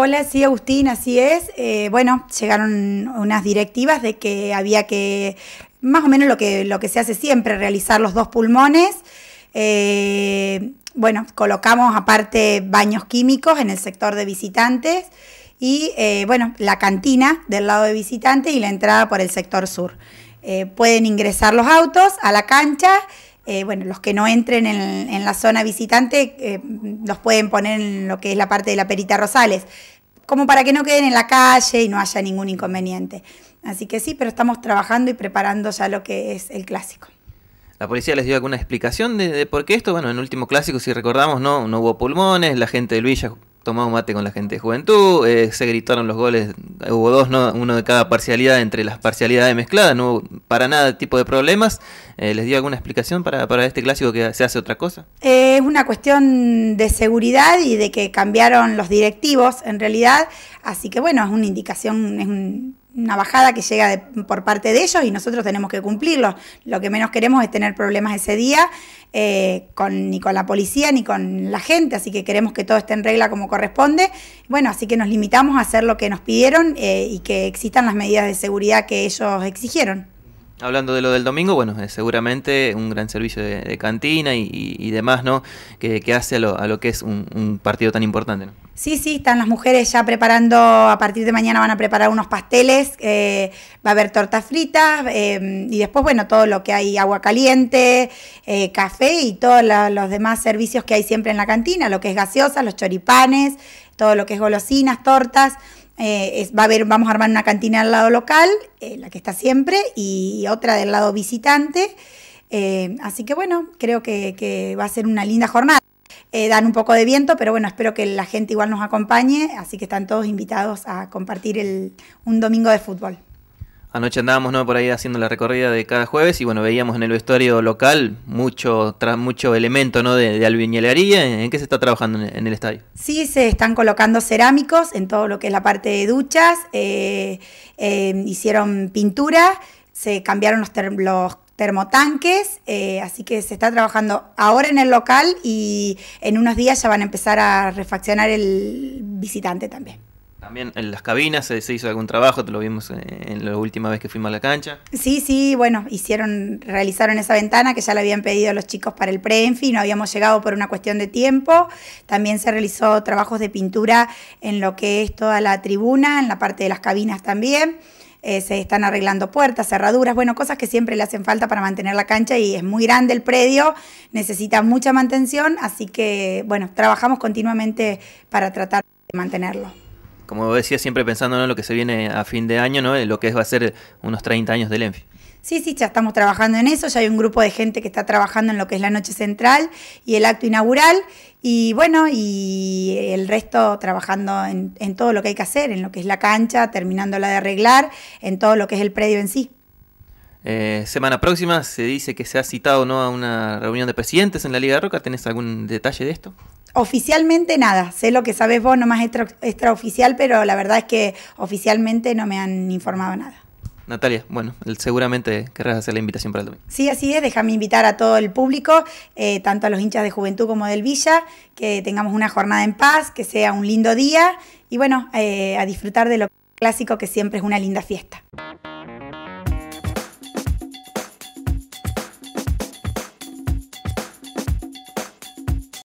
Hola, sí, Agustín, así es. Eh, bueno, llegaron unas directivas de que había que, más o menos lo que, lo que se hace siempre, realizar los dos pulmones. Eh, bueno, colocamos aparte baños químicos en el sector de visitantes y, eh, bueno, la cantina del lado de visitantes y la entrada por el sector sur. pueden ingresar los autos a la cancha eh, bueno, los que no entren en, la zona visitante eh, los pueden poner en lo que es la parte de la Perita Rosales, como para que no queden en la calle y no haya ningún inconveniente. Así que sí, pero estamos trabajando y preparando ya lo que es el clásico. La policía les dio alguna explicación de, por qué esto. Bueno, en el último clásico, si recordamos, no, no hubo pulmones, la gente de Villa tomado mate con la gente de juventud, eh, se gritaron los goles, hubo dos, uno de cada parcialidad entre las parcialidades mezcladas, no hubo para nada tipo de problemas. Eh, ¿Les dio alguna explicación para, para, este clásico que se hace otra cosa? Eh, es una cuestión de seguridad y de que cambiaron los directivos en realidad, así que bueno, es una indicación, es un una bajada que llega por parte de ellos y nosotros tenemos que cumplirlo. Lo que menos queremos es tener problemas ese día eh, con, ni con la policía ni con la gente, así que queremos que todo esté en regla como corresponde. Bueno, así que nos limitamos a hacer lo que nos pidieron eh, y que existan las medidas de seguridad que ellos exigieron. Hablando de lo del domingo, bueno, seguramente un gran servicio de, cantina y, demás, ¿no? Que, hace a lo, a lo, que es un, partido tan importante, ¿no? Sí, sí, están las mujeres ya preparando, a partir de mañana van a preparar unos pasteles, eh, va a haber tortas fritas eh, y después, bueno, todo lo que hay, agua caliente, eh, café y todos los demás servicios que hay siempre en la cantina, lo que es gaseosa, los choripanes, todo lo que es golosinas, tortas. Eh, va a haber, vamos a armar una cantina al lado local, eh, la que está siempre, y otra del lado visitante. Eh, así que bueno, creo que, que, va a ser una linda jornada. dan un poco de viento, pero bueno, espero que la gente igual nos acompañe, así que están todos invitados a compartir el, un domingo de fútbol. Anoche andábamos por ahí haciendo la recorrida de cada jueves y bueno, veíamos en el vestuario local mucho, mucho elemento ¿no? de, de albiñelería. ¿En qué se está trabajando en, el estadio? Sí, se están colocando cerámicos en todo lo que es la parte de duchas. Eh, eh, hicieron pintura, se cambiaron los, los termotanques, eh, así que se está trabajando ahora en el local y en unos días ya van a empezar a refaccionar el visitante también. También en las cabinas se, hizo algún trabajo, te lo vimos eh, en, la última vez que fuimos a la cancha. Sí, sí, bueno, hicieron, realizaron esa ventana que ya la habían pedido los chicos para el pre-enfi, no habíamos llegado por una cuestión de tiempo. También se realizó trabajos de pintura en lo que es toda la tribuna, en la parte de las cabinas también. Eh, se están arreglando puertas, cerraduras, bueno, cosas que siempre le hacen falta para mantener la cancha y es muy grande el predio, necesita mucha mantención, así que bueno, trabajamos continuamente para tratar de mantenerlo como decía, siempre pensando en lo que se viene a fin de año, ¿no? lo que va a ser unos 30 años del ENFI. Sí, sí, ya estamos trabajando en eso, ya hay un grupo de gente que está trabajando en lo que es la noche central y el acto inaugural, y bueno, y el resto trabajando en, todo lo que hay que hacer, en lo que es la cancha, terminándola de arreglar, en todo lo que es el predio en sí. Eh, semana próxima se dice que se ha citado ¿no? a una reunión de presidentes en la Liga de Roca. ¿Tenés algún detalle de esto? Oficialmente nada, sé lo que sabes vos, nomás extra, extraoficial, pero la verdad es que oficialmente no me han informado nada. Natalia, bueno, seguramente querrás hacer la invitación para el domingo. Sí, así es, déjame invitar a todo el público, eh, tanto a los hinchas de Juventud como del Villa, que tengamos una jornada en paz, que sea un lindo día y bueno, eh, a disfrutar de lo clásico que siempre es una linda fiesta.